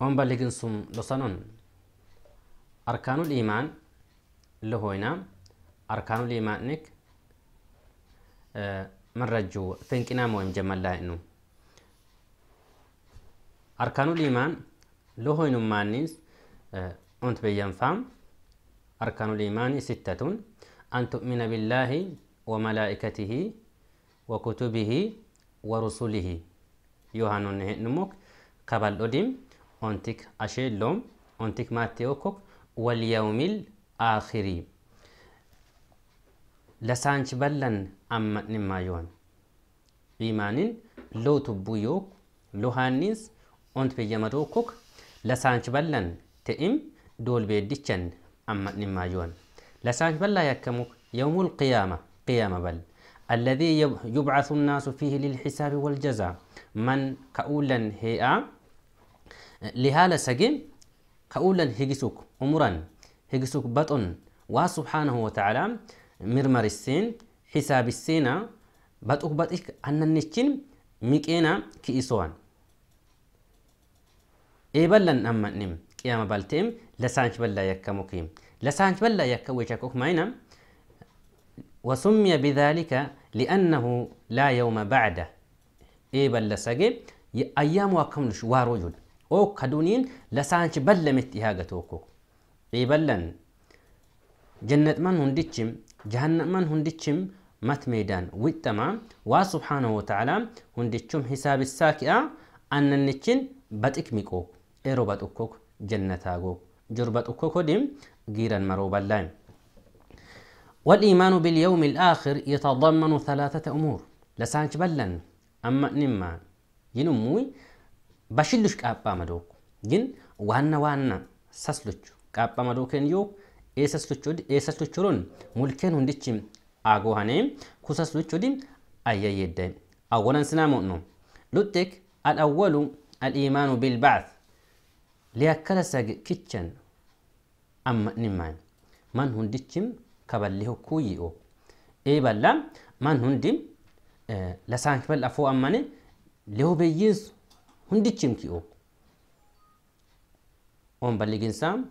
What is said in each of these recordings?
اون بلغن سم لسنون أركان الإيمان اللي هوينا أركان الإيمان نك آه، من رجو ثنكنا مهم جمال لائنو أركان الإيمان اللي هوينو مانيس آه، أنت بيان فام أركان الإيمان ستة أن تؤمن بالله وملائكته وكتبه ورسله يوهانون نموك قبل أدم أنتك أشيلهم أنتك ماتيوكوك واليوم الآخري لسانش بلن أم نمايون إيمان لو تبويوك لو هانيس أنت في جمروكوك لسانش بلن تئم دول بيديشن أم نمايون لسانش بلا يكموك يوم القيامة قيامة بل الذي يبعث الناس فيه للحساب والجزاء من كأولا هيئة لهالا سجيم كأولا هيجسوك أمورا هيجسوك بطن وا سبحانه وتعالى مرمر السين حساب السين بطوك بطيك أن النشين ميكينا كيسوان إيبالن أما نم قيام بالتيم لسانش بلا يكا مقيم لسانش بلا يكا ويشاكوك ماينا وسمي بذلك لأنه لا يوم بعده بلا سجيم أيام وكملش ورجل او كدونين لسانش بلمت إيها توكو إي جنة من هندتشم جهنة من هندتشم مت ميدان ويتما وسبحانه وتعالى هندتشم حساب الساكئة أن النتشن بتكميكو إيرو جنة هاجو جربت أكوكو ديم غير مروبا لايم والإيمان باليوم الآخر يتضمن ثلاثة أمور لسانش بلن أما نما ينموي Bashilluuf qaaphaa gin waanna waanna sasluchu qaaphaa madoogeen yoo eessas lochootii eessas lochooroon mulkeen hundichi agoohane kusas lochootii ayya yedda awwanansi naamoonno lutteek al awwaluu al iimaanuu bilbaad li'a akkala sag-kichan amma nimmany man hundichi kabalihoo kuuyii'o ee bal'aa man hundi eh, lasaan kibala ammani leho li'uu hundichi himti ogu on balliginsaam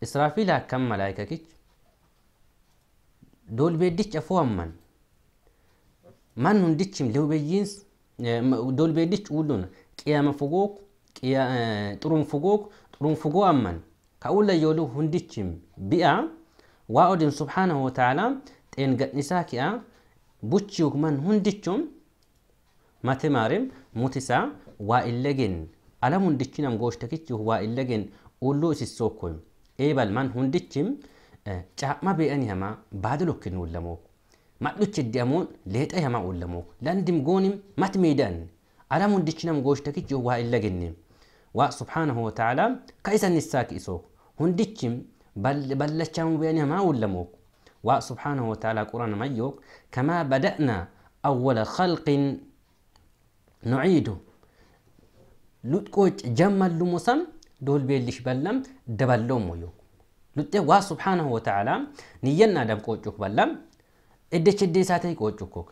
israafil akkam malaayika kichu dolbeeddicha fo'amman man hundichim lewbeyyiins dolbeeddich ullun qiyama fugook xurun fugook xurun fugoo amman ka ulla yoolu hundichim bi'a waa odin subhaanahu wa ta'ala xeen gadhisaa ki'a buchiuk man hundichum mate maarim mutisaa وإلّجن ألم هندتشين أم قوش هو وإلّجن أولو سيسوكوين إيبال من هندتشم ما بيأني هما بادلو كنو اللمو ما تلوش الديامون ليت أي هما اللمو لأن دم قونم ما تميدان ألم هندتشين أم قوش هو وإلّجن وسبحانه وتعالى كأيسا نساك إسوك هون دكتم بل بلتشام بيأني هما اللمو وسبحانه وتعالى قرآن ميوك كما بدأنا أول خلق نعيده luxqooc jammallumusam dolbeellish ballam daballoommoyo luxxe waa subhaanahu wataaalaa niyyannaadhaaf qoocuk ballam eddechedde isaatee qoocukkok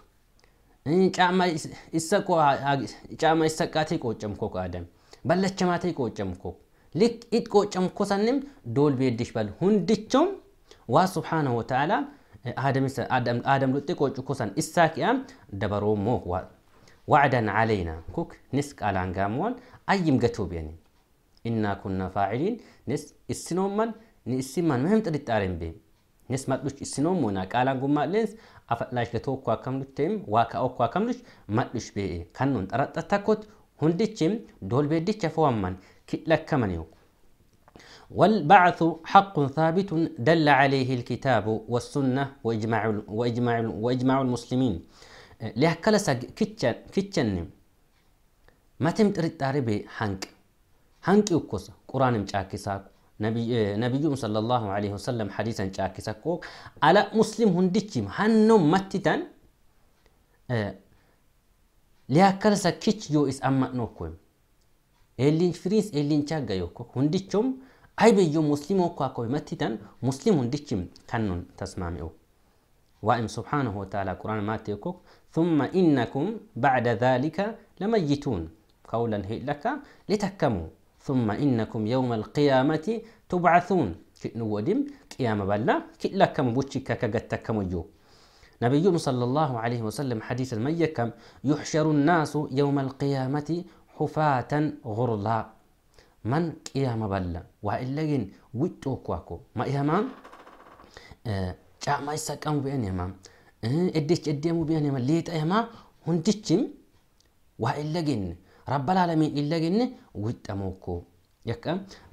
caama issaqqaatee qoocamkok aadam ballachamaatee qoocamkok lik it qoocamkosannim dolbeellish bal hundichom waa subhaanahu wataaalaa አደም ሉጤ ቆጭ ኩሰን ኢሳኪያ ደበሮ ሞክ ዋዕደን ዓለይና ኩክ ንስ ቃላንጋሞን أيم قتوب يعني إنا كنا فاعلين نس السنوم من نسيم من مهم تريد تعلم به نس ما تلوش السنوم ونا قالان قم لينس أفلاش قتوب قا كم لتم واكا أو قا كم لش ما تلوش بيه كانون أردت تكوت هندتشم دول بيدتش من كلا كمان يوك والبعث حق ثابت دل عليه الكتاب والسنة وإجماع وإجماع وإجماع المسلمين أه، لهكلا سك كتشن كتشن متم ترتاري بحنك حنك يكوس قرآن مشاكساك نبي آه، نبي صلى الله عليه وسلم حديثا شاكساك على مسلم هندتشم هنو متتن آه، ليأكل سكيتش يو إس أما نوكويم إلين فريس إلين شاقا يوكو هندتشم أي بيو مسلم وكو أكوي متتن مسلم هندتشم كنن تسمامئو وإم سبحانه وتعالى قرآن ما تيكوك ثم إنكم بعد ذلك لميتون قولا هيلكا لتكموا ثم إنكم يوم القيامة تبعثون كئن ودم قيامة بلا كئلكم بوشيكا كغتكم جو نبي صلى الله عليه وسلم حديث الميكم يحشر الناس يوم القيامة حفاة غرلا من قيام بلا وإلين ويتوكواكو ما آه، جاء ما ጫማ ይሳቀሙ يما የማ እዴች እዴሙ يما የማ ሌጣ የማ ሁንድችም ዋኢለግን ረበል ዓለሚን ኢለግኒ ውጠሞኮ የከ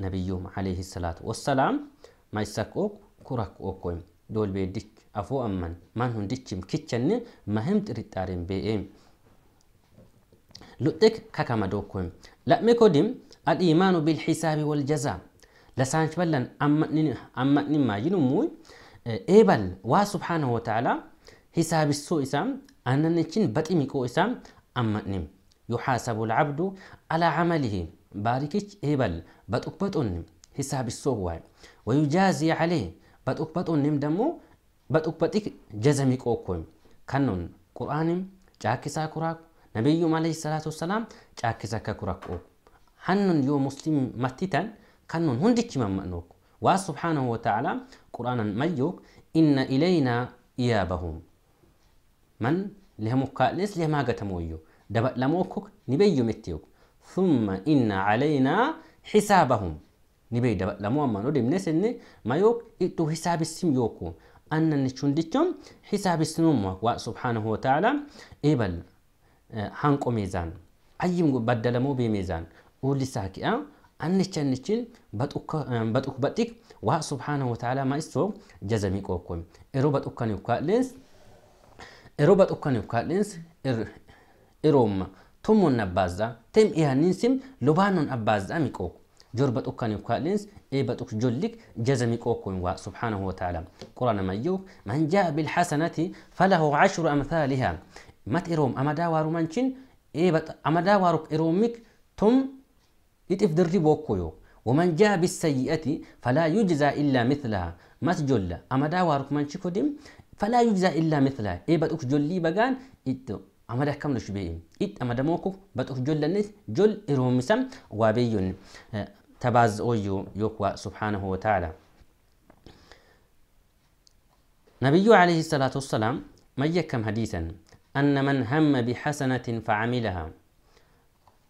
ነቢዩም ዓለይሂ ሰላቱ ወሰላም ማይሰቆቅ ኩራክኦኮይም ዶል ቤድች አፎ አመን ማን ሁንድችም ኪቸን መህም ጥርጣሬን ቤኤም ሉጥክ ከከመዶኮይም ለእሜ ኮዲም አልኢማኑ ቢልሒሳቢ ወልጀዛ ለሳንች በለን አመኒ ማይኑሙይ ኤበል ዋ ስብሓነሁ ወተዓላ ሂሳብሶ ኢሳም አነንችን በጢሚቆ ኢሳም አመኒም يحاسب العبد على عمله باركك إبل إيه بتقبطن حساب السوء ويجازي عليه بتقبط بتقبطن دمو بتقبط جزمي قوكم كنن قرآن جاكسا كراك نبي عليه الصلاة والسلام جاكسا كراك هنن يو مسلم متتا كنن هندك من مأنوك وسبحانه وتعالى قرآن ميوك إن إلينا إيابهم من لهم لهم لما قتموا دبلموكك نبي يمتيوك ثم إن علينا حسابهم نبي لمو أما نودي من سنة ما يوك إتو حساب السم يوكو أن نشون نشندتهم حساب السنوم سبحانه وتعالى إبل هنكو آه، ميزان أيم مو بميزان ولي ساكي آه؟ أن نشان نشين بتوك آه، بتوك بتك سبحانه وتعالى ما يسوع جزمي كوكم إرو بتوك كان لنس إرو بتوك كان لنس إروم تمون نبازة تم إيه ننسم لبانون أبازة ميكو جربة أكاني يقالنس إيه بتوك جلك جزا ميكوكو سبحانه وتعالى قرآن ما يوك من جاء بالحسنة فله عشر أمثالها ما تروم أما داوارو منشين إيه بت أما داواروك إرومك تم يتف دري بوكويو ومن جاء بالسيئة فلا يجزى إلا مثلها ما مسجلة أما داوارك منشكو دم فلا يجزى إلا مثلها إيه بتوك جلي بقان إتو كم نشبيه إيد amada kamlu shubee it amadamooku baxuf jollannis jol وابيون آه، تباز tabaazooyyo يقوى سبحانه وتعالى نبي عليه الصلاة والسلام ما يكم حديثا أن من هم بحسنة فعملها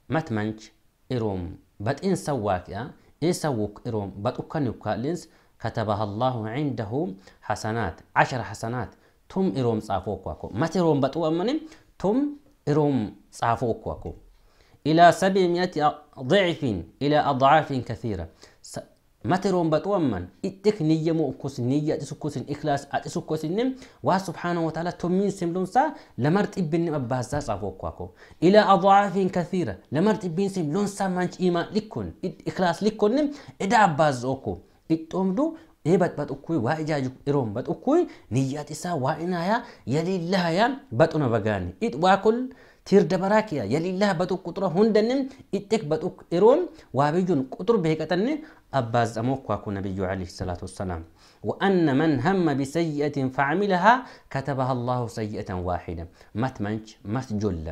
متمنش إروم بات إن سواك إيه سووك إروم بد أكنك لنس كتبها الله عنده حسنات عشر حسنات تم إروم صافوك واكو مت إروم بات أمني ثم إروم صعفوك وكو إلى سبعمائة ضعف إلى أضعاف كثيرة مترون بتومن اتك نية مؤكس نية اتسكوس إخلاص اتسكوس النم وسبحانه وتعالى تمين سملون سا لمرت ابن مبازا صافوكواكو إلى أضعاف كثيرة لمرت ابن سملون سا منش إيمان لكون إخلاص لكون نم إدا أبازوكو اتومدو إبت إيه بات أكوي واجا إروم بات أكوي نيات إسا وإنايا يلي الله يا بات أنا بغاني إت واكل تير يا يلي الله بات قطرة هندنم إتك بات إروم وابيجون كتر بهكتن أباز أموك واكو نبي عليه الصلاة والسلام وأن من هم بسيئة فعملها كتبها الله سيئة واحدة متمنش مسجل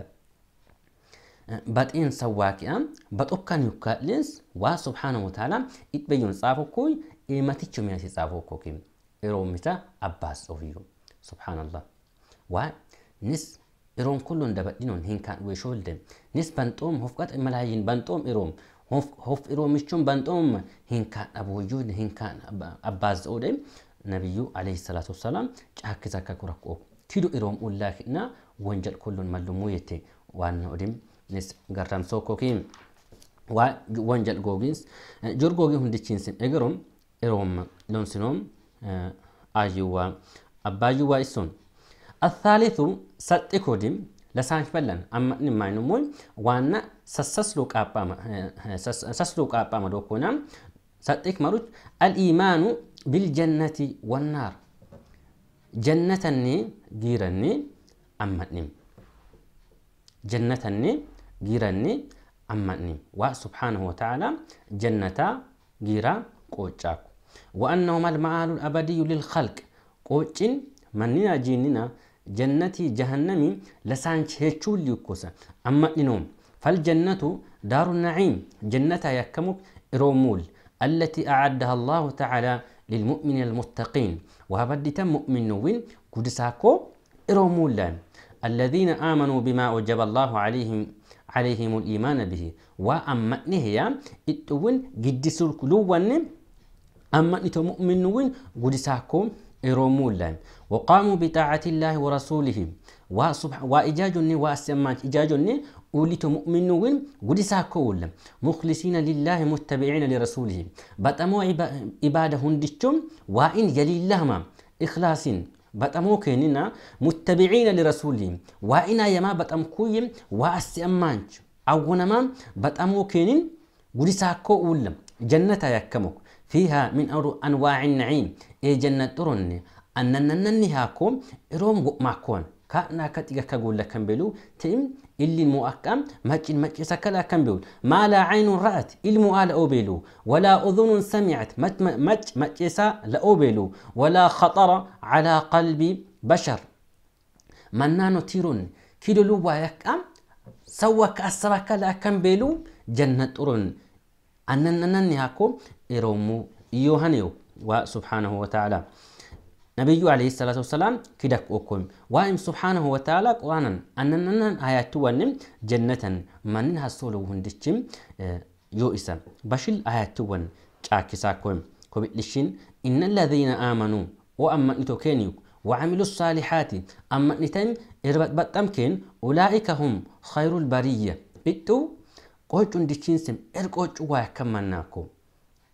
سواك يا بدأ كان يكالنس وسبحانه وتعالى إتبين كوي ኤማቲቹ ሚያስ የጻፎ ኮኪ ኤሮምታ አባስ سبحان الله ዋ نس إروم كلهم دبتينون هين كان ويشولدن نس بانتوم هفقت ملايين بانتوم إروم هف هف إروم مشون بنتوم هين كان أبو وجود هين كان أباز أودم نبيو عليه الصلاة والسلام جاك زكا كركو كيدو إروم الله إنا وانجل كلهم ملمويته وان أودم نس قرام سوكوكين وانجل جوجينس جور جوجي هندي تشينسن إجرم إروم لونسنوم آه، آجيوا أباجيوا إسون الثالث ستيكوديم لسانش بلن أما نما نمول وانا سسسلوك أبا آه، سسسلوك أبا مدوكونا ستيك مروج الإيمان بالجنة والنار جنتني جيرني أمتني جنتني جيرني أمتني وسبحانه وتعالى جنة جيرا وأنه مال معال الأبدي للخلق قوچين منينا جيننا جنتي جهنمي لسانش هيتشول يكوسا أما إنهم فالجنة دار النعيم جنة يكمك رومول التي أعدها الله تعالى للمؤمن المتقين وهبدت مؤمن نوين قدساكو إرومول الذين آمنوا بما وجب الله عليهم عليهم الإيمان به وأما نهيا إتون قدسوا الكلوان أما نتو مؤمنون قدساكم إرومولان وقاموا بطاعة الله ورسوله وإجاجني وأسمان أولي تو مؤمنون قدساكم مخلصين لله متبعين لرسوله بطمو عبادة هندشم وإن يلي الله ما إخلاص بطمو كيننا متبعين لرسوله وإن يما آية بطمكوين وأسمان أو نما بطمو كينين قدساكم جنة يكمك فيها من أرو أنواع النعيم إيه جنة ترن أننا ننهاكم إروم معكم كأنا كتيجا كقول لك بلو تيم اللي المؤكم مجن مجن سكلا كم بيقول ما لا عين رأت المؤال أوبيلو ولا أذن سمعت ما ما مت مت مجسا لأوبيلو ولا خطر على قلب بشر منا تيرون كيلو لو يكأم سوى كأسرك لا كم بيلو جنة أرن أننا ننهاكم إرومو يوهنيو وسبحانه وتعالى نبي عليه الصلاة والسلام كدك أكون وإم سبحانه وتعالى قوانا أننا آيات ونم جنة من هسولو هندشم آه، يوئسا بشل آيات ون تاكسا كوم كوبيتلشين إن الذين آمنوا وأما إتوكينيو وعملوا الصالحات أما نتن إربت بطمكين أولئك هم خير البرية إتو قوش اندشين سم إرقوش واكمناكو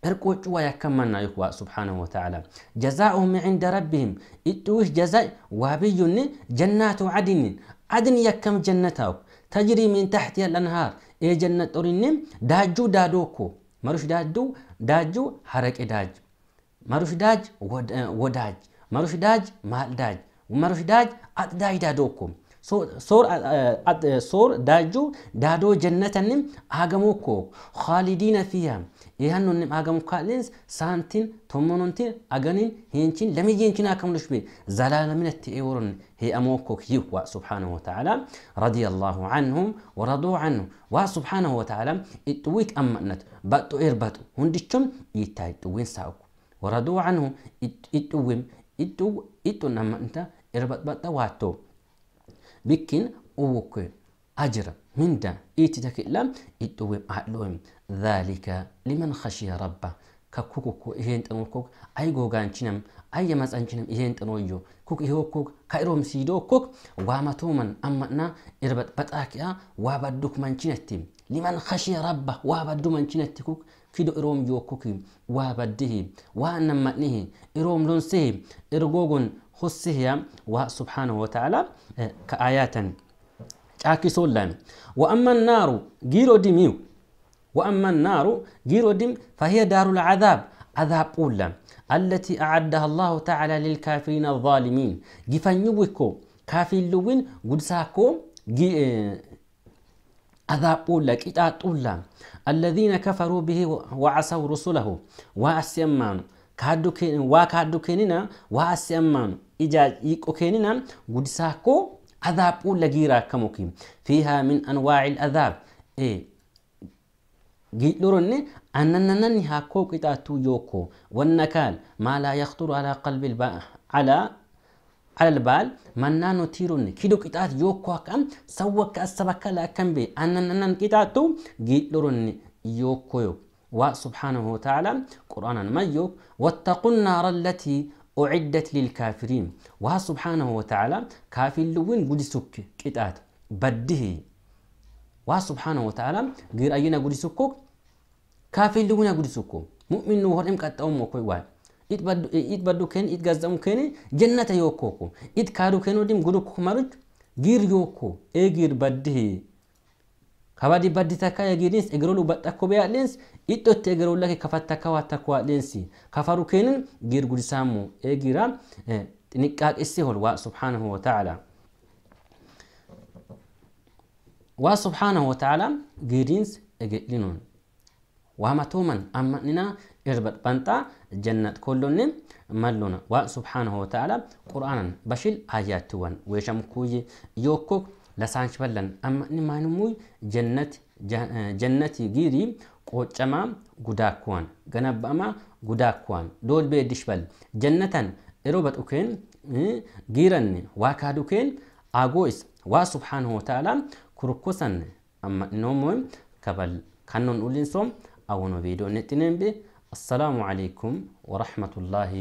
إركوش ويا كمان يكوا سبحانه وتعالى جزاؤهم عند ربهم إتوش جزاء وابيون جنات عدن عدن يكم جنتاو تجري من تحت الأنهار إيه جنة أورينم داجو دادوكو مروش دادو داجو حرك داج مروش داج وداج مروش داج مال داج ومروش داج أتداي دادوكم صور آه، آه، آه، صور داجو دادو جنة نم أعمقو خالدين فيها إيهانو نم أعمق كالينز سانتين ثمنونتين أغنين هينتين لم يجينتين أكملش بي زلال من التئورن هي أموكو يقوى سبحانه وتعالى رضي الله عنهم ورضوا عنه وسبحانه وتعالى إتويت أمنت باتو إرباتو هندشم يتايتوين ساوكو ورضوا عنه إتوين إتو إتو نمنت إربات باتا واتو bikkin uwukkoy ajra minda iti takillam idduwem adloem dhalika liman khashiya rabba kakkukukko ihen xanokkok ay goganchinam ay yamaxanchinam ihen xanoyyo kuk ihokkok ka irom siidokkok waamatoman amma'na irbat baxaaki'a waabadduk manchinetti liman khashiya rabba waabaddu manchinetti kuk fido iroom yookkoki waabaddihi waannamma'nihi iroom lonsehi ergogon خصهيا وسبحانه وتعالى آه، كآيات أكيسولن وأما النار جيرو ديميو وأما النار جيرو ديم فهي دار العذاب عذاب أولا التي أعدها الله تعالى للكافرين الظالمين جفنيوكو كافي اللوين قدساكو آه، عذاب أولا كتات أولا الذين كفروا به وعصوا رسله وأسيمانو كهدو كين وكهدو كيننا واسمان إجاج إيكو كيننا ودساكو عذاب ولا جيرا كموكيم فيها من أنواع العذاب إيه جيلورن أننا ننها كوكتا تو يوكو والنكال ما لا يخطر على قلب الباء على على البال منانو تيرون كيدو كتات يوكو كم سوكا كأسبك لا كم بي أننا نن كتاتو جيلورن يوكو يوكو وسبحانه وتعالى قرآن مجيب واتقوا النار التي أعدت للكافرين وها سبحانه وتعالى كافر لون قدسك كتات بده وها سبحانه وتعالى غير أينا قدسك كافر لون قدسك مؤمن نورهم كتاوم وكوي واي itbaddu ken itgazzamu kene jannata yokkoko it kaadu ken wodim gudu kumaruj gir yokko e gir baddihi كبادي بدي تكا يجينيس اجرولو بتاكو بيا لينس ايتو تجرول لك كفتاكا واتاكو لينسي كفارو كينن غير غرسامو اجيرا تنقاق استهول وا سبحانه وتعالى وا سبحانه وتعالى غيرينس اجلينون وما تومن اما ننا اربط بنتا جنة كلن ملونا وا سبحانه وتعالى قرانا بشيل اياتوان ويشمكوي يوكوك la ballan sbalan amma in maan jannati giri qocamaa guddaakuwani ganabama guddaakuwani doodbee disbali jannatan eropaduu keenya giriinani waa kaaduu keenya aagoo is waa subhaan hoo taalaan kurkosani amma inni muuy kabali kan nuun ulisoo awwana viidiyoo naxiin eebbin asalaamu aleykum wa rahmatu llaahii